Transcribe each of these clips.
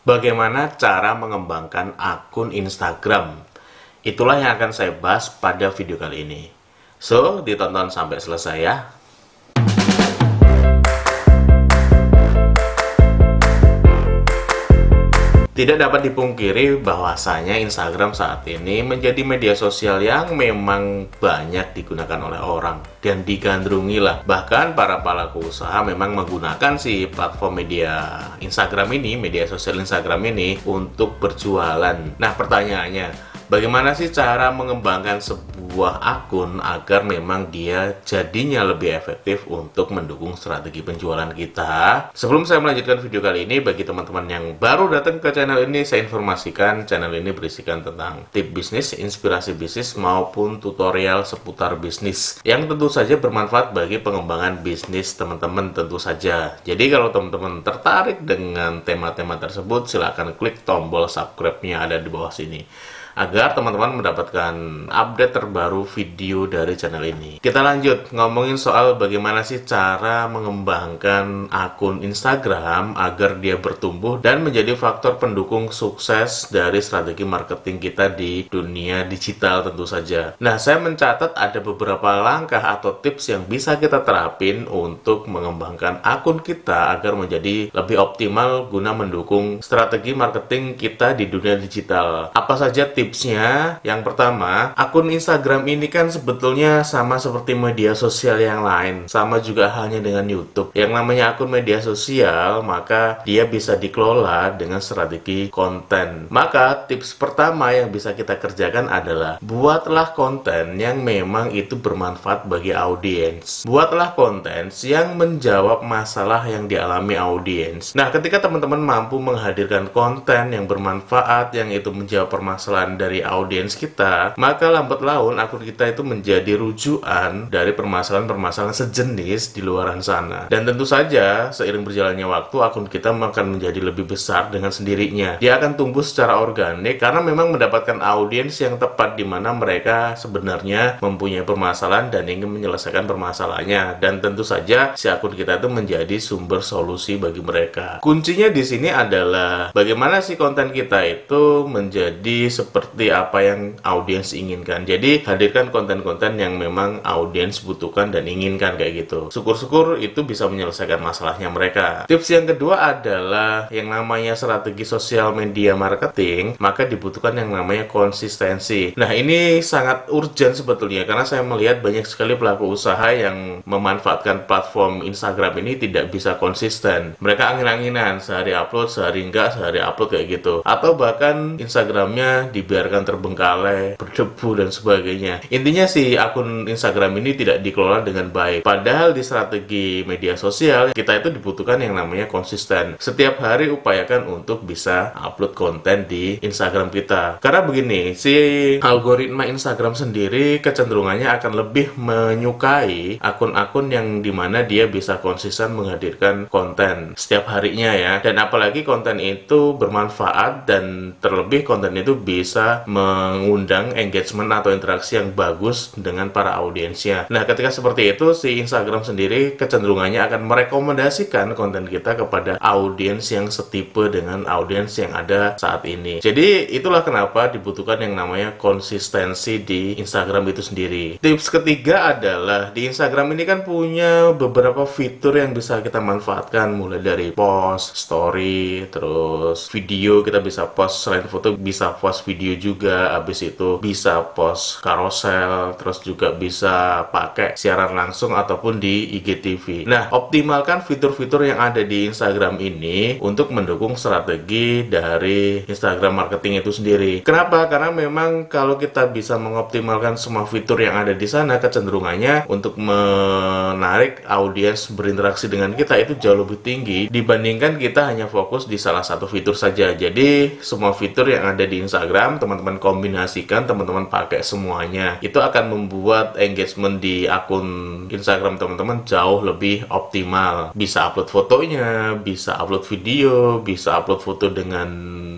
Bagaimana cara mengembangkan akun Instagram? Itulah yang akan saya bahas pada video kali ini. So, ditonton sampai selesai ya. Tidak dapat dipungkiri bahwasanya Instagram saat ini menjadi media sosial yang memang banyak digunakan oleh orang dan digandrungi lah. Bahkan para pelaku usaha memang menggunakan si platform media Instagram ini, media sosial Instagram ini untuk berjualan. Nah pertanyaannya, bagaimana sih cara mengembangkan sebuah akun agar memang dia jadinya lebih efektif untuk mendukung strategi penjualan kita. Sebelum saya melanjutkan video kali ini, bagi teman-teman yang baru datang ke channel ini, saya informasikan channel ini berisikan tentang tip bisnis, inspirasi bisnis, maupun tutorial seputar bisnis yang tentu saja bermanfaat bagi pengembangan bisnis teman-teman tentu saja. Jadi kalau teman-teman tertarik dengan tema-tema tersebut, silahkan klik tombol subscribe-nya ada di bawah sini agar teman-teman mendapatkan update terbaru video dari channel ini. Kita lanjut ngomongin soal bagaimana sih cara mengembangkan akun Instagram agar dia bertumbuh dan menjadi faktor pendukung sukses dari strategi marketing kita di dunia digital tentu saja. Nah, saya mencatat ada beberapa langkah atau tips yang bisa kita terapin untuk mengembangkan akun kita agar menjadi lebih optimal guna mendukung strategi marketing kita di dunia digital. Apa saja tips tipsnya, yang pertama, akun Instagram ini kan sebetulnya sama seperti media sosial yang lain. Sama juga halnya dengan YouTube. Yang namanya akun media sosial, maka dia bisa dikelola dengan strategi konten. Maka tips pertama yang bisa kita kerjakan adalah buatlah konten yang memang itu bermanfaat bagi audiens. Buatlah konten yang menjawab masalah yang dialami audiens. Nah, ketika teman-teman mampu menghadirkan konten yang bermanfaat yang itu menjawab permasalahan masukan dari audiens kita, maka lambat laun akun kita itu menjadi rujukan dari permasalahan-permasalahan sejenis di luar sana. Dan tentu saja, seiring berjalannya waktu, akun kita akan menjadi lebih besar dengan sendirinya. Dia akan tumbuh secara organik karena memang mendapatkan audiens yang tepat di mana mereka sebenarnya mempunyai permasalahan dan ingin menyelesaikan permasalahannya. Dan tentu saja, si akun kita itu menjadi sumber solusi bagi mereka. Kuncinya di sini adalah bagaimana si konten kita itu menjadi seperti seperti apa yang audiens inginkan. Jadi hadirkan konten-konten yang memang audiens butuhkan dan inginkan kayak gitu. Syukur-syukur itu bisa menyelesaikan masalahnya mereka. Tips yang kedua adalah yang namanya strategi sosial media marketing, maka dibutuhkan yang namanya konsistensi. Nah, ini sangat urgent sebetulnya karena saya melihat banyak sekali pelaku usaha yang memanfaatkan platform Instagram ini tidak bisa konsisten. Mereka angin-anginan, sehari upload, sehari enggak, sehari upload kayak gitu. Atau bahkan Instagramnya di dibiarkan terbengkalai, berdebu dan sebagainya. Intinya si akun Instagram ini tidak dikelola dengan baik. Padahal di strategi media sosial kita itu dibutuhkan yang namanya konsisten. Setiap hari upayakan untuk bisa upload konten di Instagram kita. Karena begini, si algoritma Instagram sendiri kecenderungannya akan lebih menyukai akun-akun yang dimana dia bisa konsisten menghadirkan konten setiap harinya ya. Dan apalagi konten itu bermanfaat dan terlebih konten itu bisa bisa mengundang engagement atau interaksi yang bagus dengan para audiensnya. Nah, ketika seperti itu, si Instagram sendiri kecenderungannya akan merekomendasikan konten kita kepada audiens yang setipe dengan audiens yang ada saat ini. Jadi, itulah kenapa dibutuhkan yang namanya konsistensi di Instagram itu sendiri. Tips ketiga adalah di Instagram ini kan punya beberapa fitur yang bisa kita manfaatkan mulai dari post, story, terus video kita bisa post selain foto bisa post video video juga habis itu bisa post karosel terus juga bisa pakai siaran langsung ataupun di IGTV nah optimalkan fitur-fitur yang ada di Instagram ini untuk mendukung strategi dari Instagram marketing itu sendiri kenapa? karena memang kalau kita bisa mengoptimalkan semua fitur yang ada di sana kecenderungannya untuk menarik audiens berinteraksi dengan kita itu jauh lebih tinggi dibandingkan kita hanya fokus di salah satu fitur saja jadi semua fitur yang ada di Instagram teman-teman kombinasikan, teman-teman pakai semuanya. Itu akan membuat engagement di akun Instagram teman-teman jauh lebih optimal. Bisa upload fotonya, bisa upload video, bisa upload foto dengan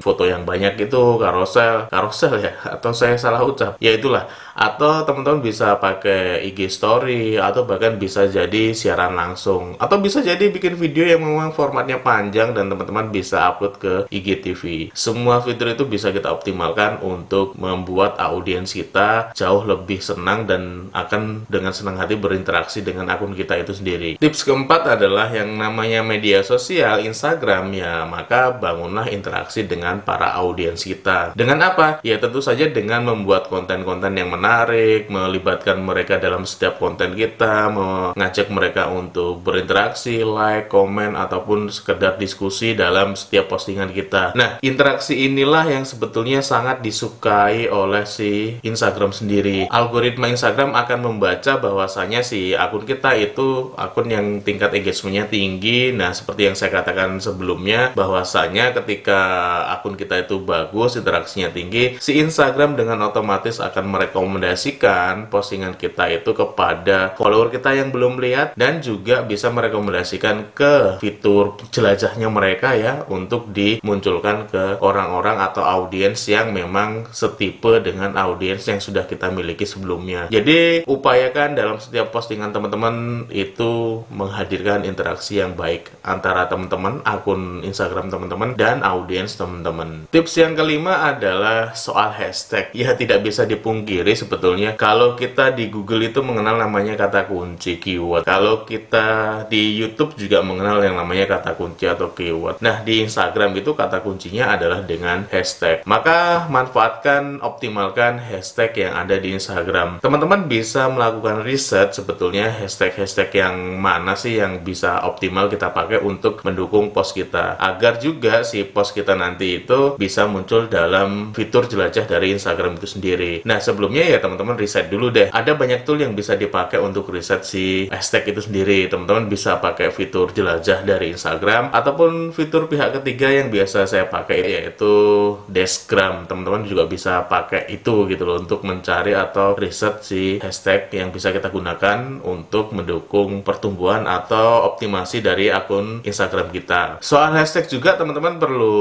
foto yang banyak itu karosel karosel ya atau saya salah ucap ya itulah atau teman-teman bisa pakai IG story atau bahkan bisa jadi siaran langsung atau bisa jadi bikin video yang memang formatnya panjang dan teman-teman bisa upload ke IGTV semua fitur itu bisa kita optimalkan untuk membuat audiens kita jauh lebih senang dan akan dengan senang hati berinteraksi dengan akun kita itu sendiri tips keempat adalah yang namanya media sosial Instagram ya maka bangunlah interaksi dengan dengan para audiens kita. Dengan apa? Ya tentu saja dengan membuat konten-konten yang menarik, melibatkan mereka dalam setiap konten kita, mengajak mereka untuk berinteraksi, like, komen, ataupun sekedar diskusi dalam setiap postingan kita. Nah, interaksi inilah yang sebetulnya sangat disukai oleh si Instagram sendiri. Algoritma Instagram akan membaca bahwasanya si akun kita itu akun yang tingkat engagementnya tinggi. Nah, seperti yang saya katakan sebelumnya, bahwasanya ketika akun kita itu bagus, interaksinya tinggi, si Instagram dengan otomatis akan merekomendasikan postingan kita itu kepada follower kita yang belum lihat dan juga bisa merekomendasikan ke fitur jelajahnya mereka ya untuk dimunculkan ke orang-orang atau audiens yang memang setipe dengan audiens yang sudah kita miliki sebelumnya. Jadi upayakan dalam setiap postingan teman-teman itu menghadirkan interaksi yang baik antara teman-teman, akun Instagram teman-teman dan audiens teman-teman teman-teman. Tips yang kelima adalah soal hashtag. Ya tidak bisa dipungkiri sebetulnya kalau kita di Google itu mengenal namanya kata kunci keyword. Kalau kita di YouTube juga mengenal yang namanya kata kunci atau keyword. Nah, di Instagram itu kata kuncinya adalah dengan hashtag. Maka manfaatkan optimalkan hashtag yang ada di Instagram. Teman-teman bisa melakukan riset sebetulnya hashtag-hashtag yang mana sih yang bisa optimal kita pakai untuk mendukung post kita agar juga si post kita nanti itu bisa muncul dalam fitur jelajah dari Instagram itu sendiri. Nah, sebelumnya ya teman-teman riset dulu deh. Ada banyak tool yang bisa dipakai untuk riset si hashtag itu sendiri. Teman-teman bisa pakai fitur jelajah dari Instagram ataupun fitur pihak ketiga yang biasa saya pakai yaitu Deskgram. Teman-teman juga bisa pakai itu gitu loh untuk mencari atau riset si hashtag yang bisa kita gunakan untuk mendukung pertumbuhan atau optimasi dari akun Instagram kita. Soal hashtag juga teman-teman perlu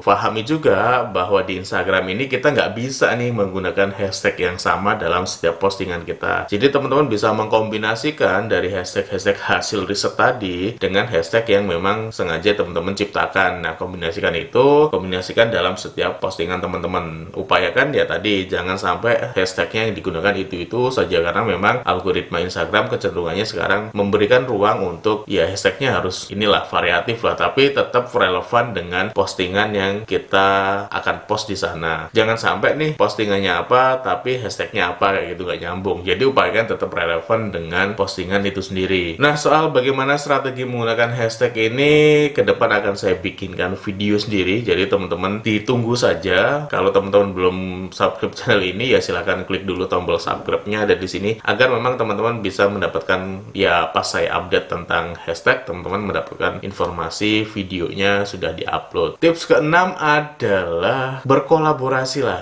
Fahami juga bahwa di Instagram ini kita nggak bisa nih menggunakan hashtag yang sama dalam setiap postingan kita. Jadi teman-teman bisa mengkombinasikan dari hashtag-hashtag hasil riset tadi dengan hashtag yang memang sengaja teman-teman ciptakan. Nah, kombinasikan itu, kombinasikan dalam setiap postingan teman-teman. Upayakan ya tadi, jangan sampai hashtagnya yang digunakan itu-itu saja karena memang algoritma Instagram kecenderungannya sekarang memberikan ruang untuk ya hashtagnya harus inilah variatif lah, tapi tetap relevan dengan postingan yang yang kita akan post di sana. Jangan sampai nih postingannya apa, tapi hashtagnya apa kayak gitu nggak nyambung. Jadi upayakan tetap relevan dengan postingan itu sendiri. Nah soal bagaimana strategi menggunakan hashtag ini, ke depan akan saya bikinkan video sendiri. Jadi teman-teman ditunggu saja. Kalau teman-teman belum subscribe channel ini ya silahkan klik dulu tombol subscribe-nya ada di sini agar memang teman-teman bisa mendapatkan ya pas saya update tentang hashtag teman-teman mendapatkan informasi videonya sudah diupload. Tips keenam keenam adalah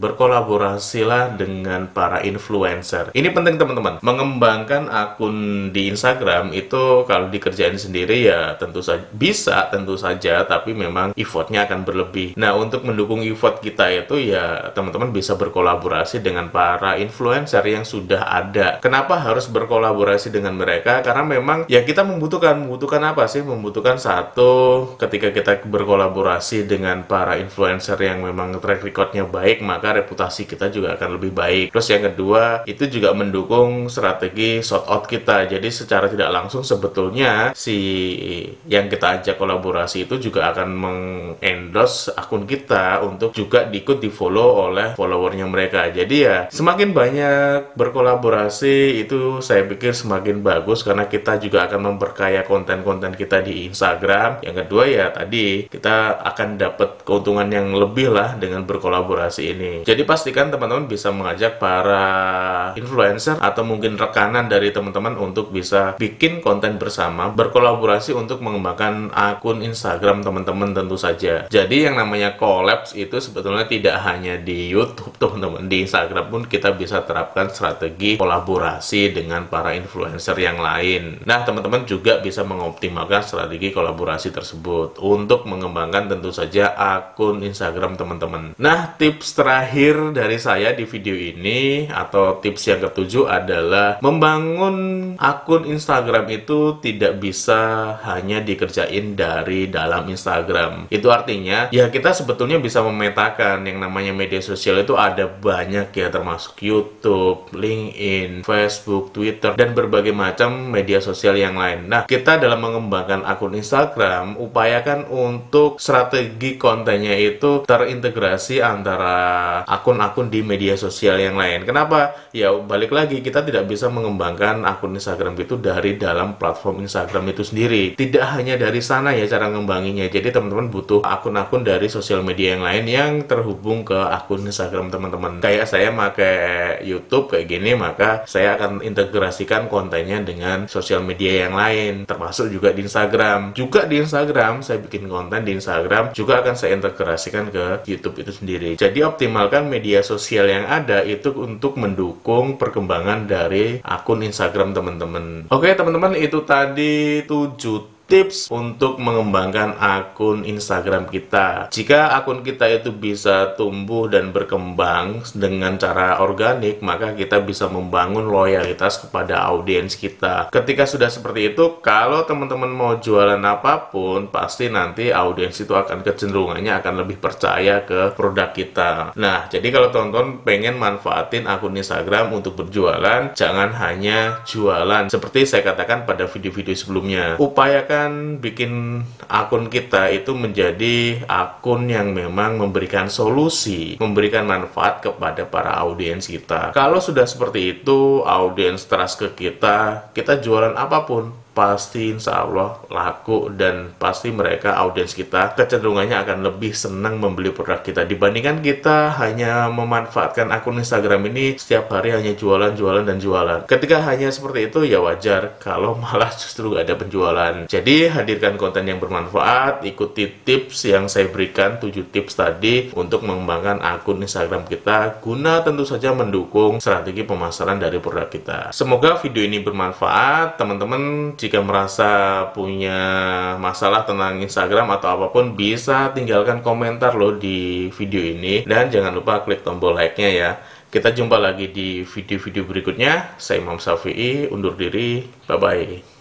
berkolaborasi lah dengan para influencer. Ini penting teman-teman. Mengembangkan akun di Instagram itu kalau dikerjain sendiri ya tentu saja bisa, tentu saja, tapi memang effortnya akan berlebih. Nah untuk mendukung effort kita itu ya teman-teman bisa berkolaborasi dengan para influencer yang sudah ada. Kenapa harus berkolaborasi dengan mereka? Karena memang ya kita membutuhkan, membutuhkan apa sih? Membutuhkan satu ketika kita berkolaborasi dengan para para influencer yang memang track recordnya baik maka reputasi kita juga akan lebih baik terus yang kedua itu juga mendukung strategi shot out kita jadi secara tidak langsung sebetulnya si yang kita ajak kolaborasi itu juga akan mengendorse akun kita untuk juga diikut di follow oleh followernya mereka jadi ya semakin banyak berkolaborasi itu saya pikir semakin bagus karena kita juga akan memperkaya konten-konten kita di Instagram yang kedua ya tadi kita akan dapat keuntungan yang lebih lah dengan berkolaborasi ini. Jadi pastikan teman-teman bisa mengajak para influencer atau mungkin rekanan dari teman-teman untuk bisa bikin konten bersama, berkolaborasi untuk mengembangkan akun Instagram teman-teman tentu saja. Jadi yang namanya collabs itu sebetulnya tidak hanya di YouTube teman-teman, di Instagram pun kita bisa terapkan strategi kolaborasi dengan para influencer yang lain. Nah, teman-teman juga bisa mengoptimalkan strategi kolaborasi tersebut untuk mengembangkan tentu saja akun akun Instagram teman-teman. Nah, tips terakhir dari saya di video ini atau tips yang ketujuh adalah membangun akun Instagram itu tidak bisa hanya dikerjain dari dalam Instagram. Itu artinya ya kita sebetulnya bisa memetakan yang namanya media sosial itu ada banyak ya termasuk YouTube, LinkedIn, Facebook, Twitter dan berbagai macam media sosial yang lain. Nah, kita dalam mengembangkan akun Instagram upayakan untuk strategi konten kontennya itu terintegrasi antara akun-akun di media sosial yang lain. Kenapa? Ya balik lagi kita tidak bisa mengembangkan akun Instagram itu dari dalam platform Instagram itu sendiri. Tidak hanya dari sana ya cara ngembanginya. Jadi teman-teman butuh akun-akun dari sosial media yang lain yang terhubung ke akun Instagram teman-teman. Kayak saya pakai YouTube kayak gini maka saya akan integrasikan kontennya dengan sosial media yang lain termasuk juga di Instagram. Juga di Instagram saya bikin konten di Instagram juga akan saya terintegrasikan ke YouTube itu sendiri. Jadi optimalkan media sosial yang ada itu untuk mendukung perkembangan dari akun Instagram teman-teman. Oke, teman-teman itu tadi 7 tips untuk mengembangkan akun Instagram kita. Jika akun kita itu bisa tumbuh dan berkembang dengan cara organik, maka kita bisa membangun loyalitas kepada audiens kita. Ketika sudah seperti itu, kalau teman-teman mau jualan apapun, pasti nanti audiens itu akan kecenderungannya akan lebih percaya ke produk kita. Nah, jadi kalau tonton pengen manfaatin akun Instagram untuk berjualan, jangan hanya jualan seperti saya katakan pada video-video sebelumnya. Upayakan akan bikin akun kita itu menjadi akun yang memang memberikan solusi, memberikan manfaat kepada para audiens kita. Kalau sudah seperti itu, audiens trust ke kita, kita jualan apapun pasti insya Allah laku dan pasti mereka audiens kita kecenderungannya akan lebih senang membeli produk kita dibandingkan kita hanya memanfaatkan akun Instagram ini setiap hari hanya jualan jualan dan jualan ketika hanya seperti itu ya wajar kalau malah justru gak ada penjualan jadi hadirkan konten yang bermanfaat ikuti tips yang saya berikan 7 tips tadi untuk mengembangkan akun Instagram kita guna tentu saja mendukung strategi pemasaran dari produk kita semoga video ini bermanfaat teman-teman jika jika merasa punya masalah tentang Instagram atau apapun bisa tinggalkan komentar loh di video ini dan jangan lupa klik tombol like-nya ya. Kita jumpa lagi di video-video berikutnya. Saya Imam Safi'i, undur diri. Bye bye.